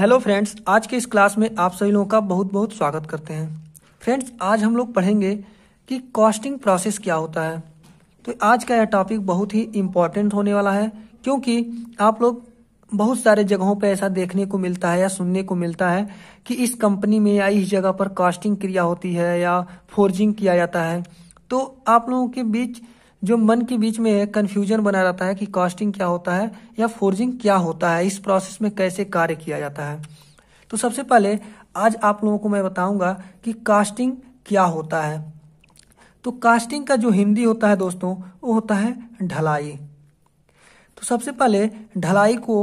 hello friends आज के इस क्लास में आप सभी लोगों का बहुत बहुत स्वागत करते हैं फ्रेंड्स आज हम लोग पढ़ेंगे कि कॉस्टिंग प्रोसेस क्या होता है तो आज का यह टॉपिक बहुत ही इम्पॉर्टेंट होने वाला है क्योंकि आप लोग बहुत सारे जगहों पर ऐसा देखने को मिलता है या सुनने को मिलता है कि इस कंपनी में या इस जगह पर कास्टिंग क्रिया होती है या फोर्जिंग किया जाता है तो आप लोगों के बीच जो मन के बीच में कन्फ्यूजन बना रहता है कि कास्टिंग क्या होता है या फोर्जिंग क्या होता है इस प्रोसेस में कैसे कार्य किया जाता है तो सबसे पहले आज आप लोगों को मैं बताऊंगा कि कास्टिंग क्या होता है तो कास्टिंग का जो हिंदी होता है दोस्तों वो होता है ढलाई तो सबसे पहले ढलाई को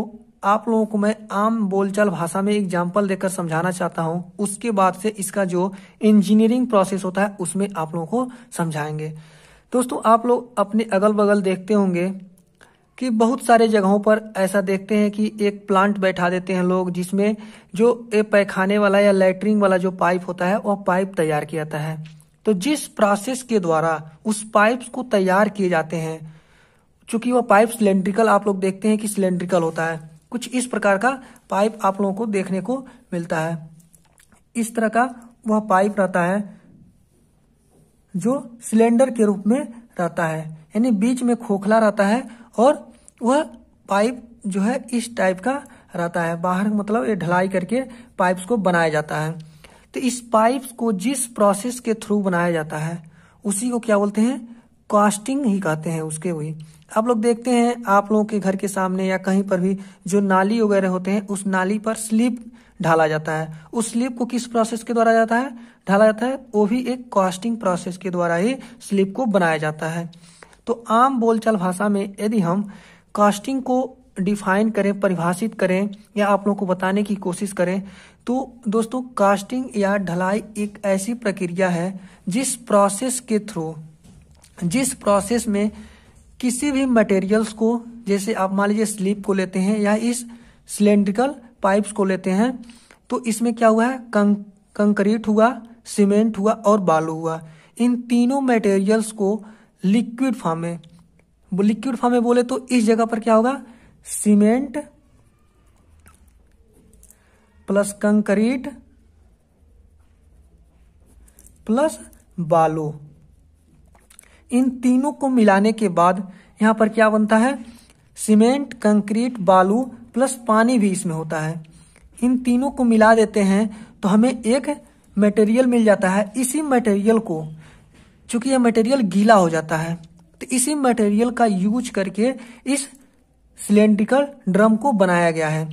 आप लोगों को मैं आम बोलचाल भाषा में एग्जाम्पल देकर समझाना चाहता हूं उसके बाद से इसका जो इंजीनियरिंग प्रोसेस होता है उसमें आप लोगों को समझाएंगे दोस्तों आप लोग अपने अगल बगल देखते होंगे कि बहुत सारे जगहों पर ऐसा देखते हैं कि एक प्लांट बैठा देते हैं लोग जिसमें जो ए पैखाने वाला या लेटरिंग वाला जो पाइप होता है वह पाइप तैयार किया जाता है तो जिस प्रोसेस के द्वारा उस पाइप को तैयार किए जाते हैं चूंकि वह पाइप सिलेंड्रिकल आप लोग देखते हैं कि सिलेंड्रिकल होता है कुछ इस प्रकार का पाइप आप लोगों को देखने को मिलता है इस तरह का वह पाइप रहता है जो सिलेंडर के रूप में रहता है यानी बीच में खोखला रहता है और वह पाइप जो है इस टाइप का रहता है बाहर मतलब ये ढलाई करके पाइप्स को बनाया जाता है तो इस पाइप्स को जिस प्रोसेस के थ्रू बनाया जाता है उसी को क्या बोलते हैं कास्टिंग ही कहते हैं उसके वही आप लोग देखते हैं आप लोगों के घर के सामने या कहीं पर भी जो नाली वगैरह होते हैं उस नाली पर स्लिप ढाला जाता है उस स्लिप को किस प्रोसेस के द्वारा जाता है ढाला जाता है वो भी एक कास्टिंग प्रोसेस के द्वारा ही स्लिप को बनाया जाता है तो आम बोलचाल भाषा में यदि हम कास्टिंग को डिफाइन करें परिभाषित करें या आप लोगों को बताने की कोशिश करें तो दोस्तों कास्टिंग या ढलाई एक ऐसी प्रक्रिया है जिस प्रोसेस के थ्रू जिस प्रोसेस में किसी भी मटेरियल्स को जैसे आप मान लीजिए स्लीप को लेते हैं या इस सिलेंड्रिकल पाइप्स को लेते हैं तो इसमें क्या हुआ है कं, कंक्रीट हुआ सीमेंट हुआ और बालू हुआ इन तीनों मटेरियल्स को लिक्विड फॉर्म में लिक्विड फॉर्म में बोले तो इस जगह पर क्या होगा सीमेंट प्लस कंक्रीट प्लस बालू इन तीनों को मिलाने के बाद यहां पर क्या बनता है सीमेंट कंक्रीट बालू प्लस पानी भी इसमें होता है इन तीनों को मिला देते हैं तो हमें एक मटेरियल मिल जाता है इसी मटेरियल को चूंकि यह मटेरियल गीला हो जाता है तो इसी मटेरियल का यूज करके इस सिलेंड्रिकल ड्रम को बनाया गया है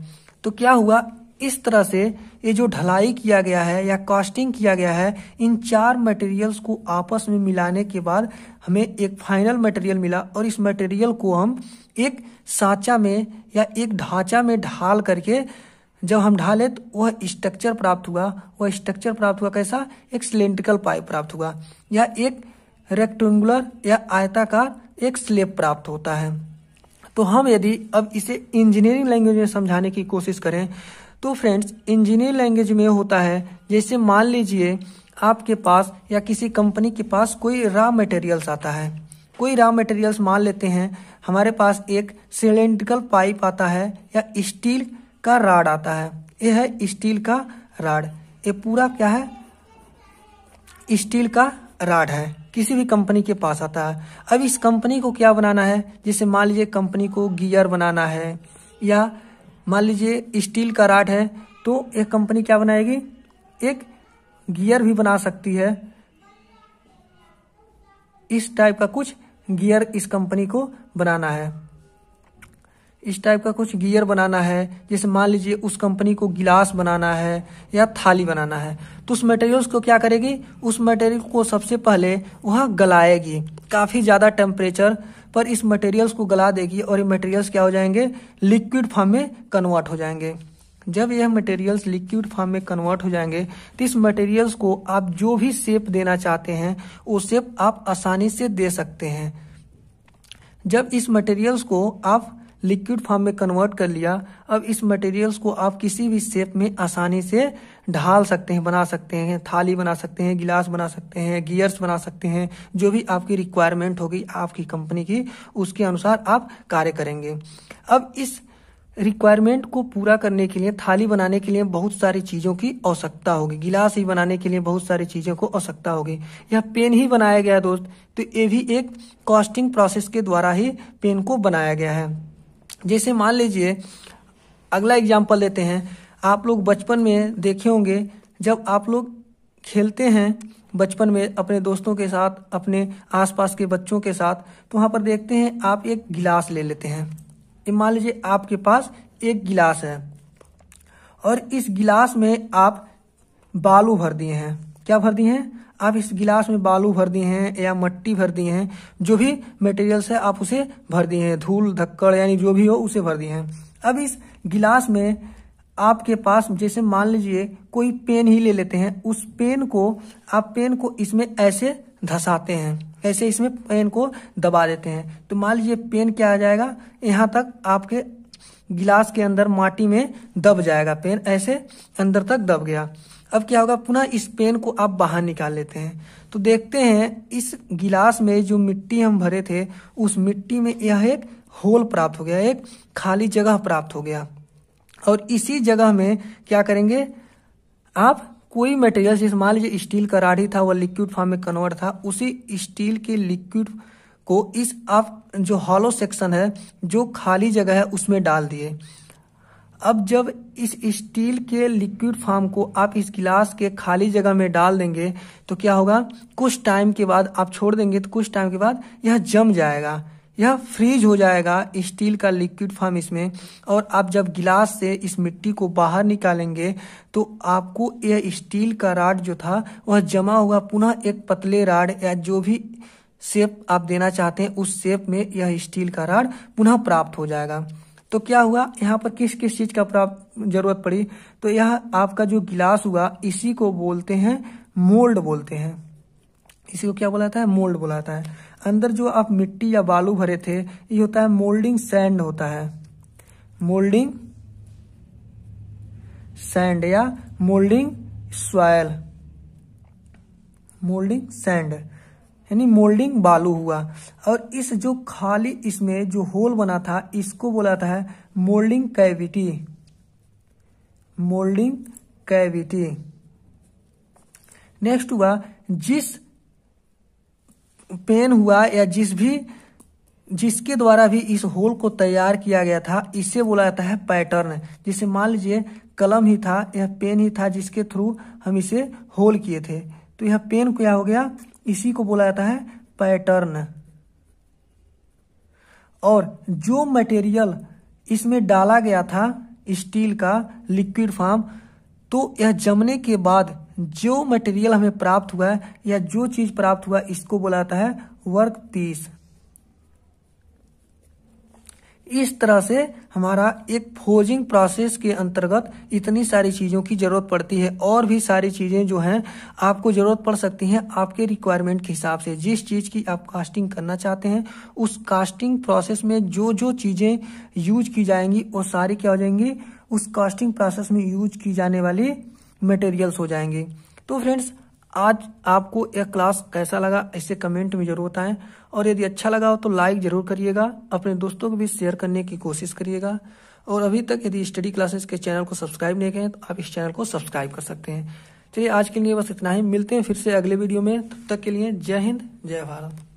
तो क्या हुआ इस तरह से ये जो ढलाई किया गया है या कास्टिंग किया गया है इन चार मटेरियल्स को आपस में मिलाने के बाद हमें एक फाइनल मटेरियल मिला और इस मटेरियल को हम एक साँचा में या एक ढांचा में ढाल करके जब हम ढाले तो वह स्ट्रक्चर प्राप्त हुआ वह स्ट्रक्चर प्राप्त हुआ कैसा एक सिलेंड्रिकल पाइप प्राप्त हुआ या एक रेक्टेंगुलर या आयताकार एक स्लेब प्राप्त होता है तो हम यदि अब इसे इंजीनियरिंग लैंग्वेज में समझाने की कोशिश करें तो फ्रेंड्स इंजीनियर लैंग्वेज में होता है जैसे मान लीजिए आपके पास या किसी कंपनी के पास कोई रॉ मटेरियल्स आता है कोई रॉ मटेरियल्स मान लेते हैं हमारे पास एक सिलेंड्रिकल पाइप आता है या स्टील का राड आता है यह है स्टील का राड ये पूरा क्या है स्टील का राड है किसी भी कंपनी के पास आता है अब इस कंपनी को क्या बनाना है जैसे मान लीजिए कंपनी को गियर बनाना है या मान लीजिए स्टील का राड है तो एक कंपनी क्या बनाएगी एक गियर भी बना सकती है इस टाइप का कुछ गियर इस कंपनी को बनाना है इस टाइप का कुछ गियर बनाना है जैसे मान लीजिए उस कंपनी को गिलास बनाना है या थाली बनाना है तो उस मटेरियल्स को क्या करेगी उस मटेरियल को सबसे पहले वहां गलाएगी काफ़ी ज़्यादा टेम्परेचर पर इस मटेरियल्स को गला देगी और ये मटेरियल्स क्या हो जाएंगे लिक्विड फॉर्म में कन्वर्ट हो जाएंगे जब यह मटेरियल्स लिक्विड फॉर्म में कन्वर्ट हो जाएंगे तो इस मटेरियल्स को आप जो भी शेप देना चाहते हैं वो शेप आप आसानी से दे सकते हैं जब इस मटेरियल्स को आप लिक्विड फॉर्म में कन्वर्ट कर लिया अब इस मटेरियल्स को आप किसी भी शेप में आसानी से ढाल सकते हैं बना सकते हैं थाली बना सकते हैं गिलास बना सकते हैं गियर्स बना सकते हैं जो भी आपकी रिक्वायरमेंट होगी आपकी कंपनी की उसके अनुसार आप कार्य करेंगे अब इस रिक्वायरमेंट को पूरा करने के लिए थाली बनाने के लिए बहुत सारी चीज़ों की आवश्यकता होगी गिलास ही बनाने के लिए बहुत सारी चीज़ों को आवश्यकता होगी यह पेन ही बनाया गया दोस्त तो ये भी एक कॉस्टिंग प्रोसेस के द्वारा ही पेन को बनाया गया है जैसे मान लीजिए अगला एग्जाम्पल लेते हैं आप लोग बचपन में देखे होंगे जब आप लोग खेलते हैं बचपन में अपने दोस्तों के साथ अपने आसपास के बच्चों के साथ तो वहाँ पर देखते हैं आप एक गिलास ले लेते हैं मान लीजिए आपके पास एक गिलास है और इस गिलास में आप बालू भर दिए हैं क्या भर दिए हैं आप इस गिलास में बालू भर दिए हैं या मट्टी भर दिए हैं जो भी मटेरियल्स है आप उसे भर दिए हैं धूल धक्कड़ यानी जो भी हो उसे भर दिए हैं अब इस गिलास में आपके पास जैसे मान लीजिए कोई पेन ही ले लेते हैं उस पेन को आप पेन को इसमें ऐसे धसाते हैं ऐसे इसमें पेन को दबा देते हैं तो मान लीजिए पेन क्या आ जाएगा यहाँ तक आपके गिलास के अंदर माटी में दब जाएगा पेन ऐसे अंदर तक दब गया अब क्या होगा पुनः इस पेन को आप बाहर निकाल लेते हैं तो देखते हैं इस गिलास में जो मिट्टी हम भरे थे उस मिट्टी में यह एक होल प्राप्त हो गया एक खाली जगह प्राप्त हो गया और इसी जगह में क्या करेंगे आप कोई मटेरियल जैसे मान लीजिए स्टील का राढ़ी था वह लिक्विड फॉर्म में कन्वर्ट था उसी स्टील के लिक्विड को इस आप जो हॉलो सेक्शन है जो खाली जगह है उसमें डाल दिए अब जब इस स्टील के लिक्विड फार्म को आप इस गिलास के खाली जगह में डाल देंगे तो क्या होगा कुछ टाइम के बाद आप छोड़ देंगे तो कुछ टाइम के बाद यह जम जाएगा यह फ्रीज हो जाएगा स्टील का लिक्विड फॉर्म इसमें और आप जब गिलास से इस मिट्टी को बाहर निकालेंगे तो आपको यह स्टील का राड जो था वह जमा हुआ पुनः एक पतले राड या जो भी शेप आप देना चाहते हैं उस शेप में यह स्टील का राड पुनः प्राप्त हो जाएगा तो क्या हुआ यहाँ पर किस किस चीज का प्राप्त जरूरत पड़ी तो यह आपका जो गिलास हुआ इसी को बोलते हैं मोल्ड बोलते हैं इसी को क्या बोलाता है मोल्ड बोलाता है अंदर जो आप मिट्टी या बालू भरे थे ये होता है मोल्डिंग सैंड होता है मोल्डिंग सैंड या मोल्डिंग सॉयल मोल्डिंग सैंड यानी मोल्डिंग बालू हुआ और इस जो खाली इसमें जो होल बना था इसको बोला था moulding cavity moulding cavity next हुआ जिस पेन हुआ या जिस भी जिसके द्वारा भी इस होल को तैयार किया गया था इसे बोला जाता है पैटर्न जिसे मान लीजिए कलम ही था यह पेन ही था जिसके थ्रू हम इसे होल किए थे तो यह पेन क्या हो गया इसी को बोला जाता है पैटर्न और जो मटेरियल इसमें डाला गया था स्टील का लिक्विड फॉर्म तो यह जमने के बाद जो मटेरियल हमें प्राप्त हुआ है या जो चीज प्राप्त हुआ इसको बोला जाता है वर्क पीस इस तरह से हमारा एक फोजिंग प्रोसेस के अंतर्गत इतनी सारी चीज़ों की ज़रूरत पड़ती है और भी सारी चीज़ें जो हैं आपको ज़रूरत पड़ सकती हैं आपके रिक्वायरमेंट के हिसाब से जिस चीज़ की आप कास्टिंग करना चाहते हैं उस कास्टिंग प्रोसेस में जो जो चीज़ें यूज की जाएंगी वो सारी क्या हो जाएंगी उस कास्टिंग प्रोसेस में यूज की जाने वाली मटेरियल्स हो जाएंगे तो फ्रेंड्स आज आपको यह क्लास कैसा लगा इसे कमेंट में जरूर बताएं और यदि अच्छा लगा हो तो लाइक जरूर करिएगा अपने दोस्तों को भी शेयर करने की कोशिश करिएगा और अभी तक यदि स्टडी क्लासेस के चैनल को सब्सक्राइब नहीं करें तो आप इस चैनल को सब्सक्राइब कर सकते हैं चलिए आज के लिए बस इतना ही मिलते हैं फिर से अगले वीडियो में तब तक के लिए जय हिंद जय भारत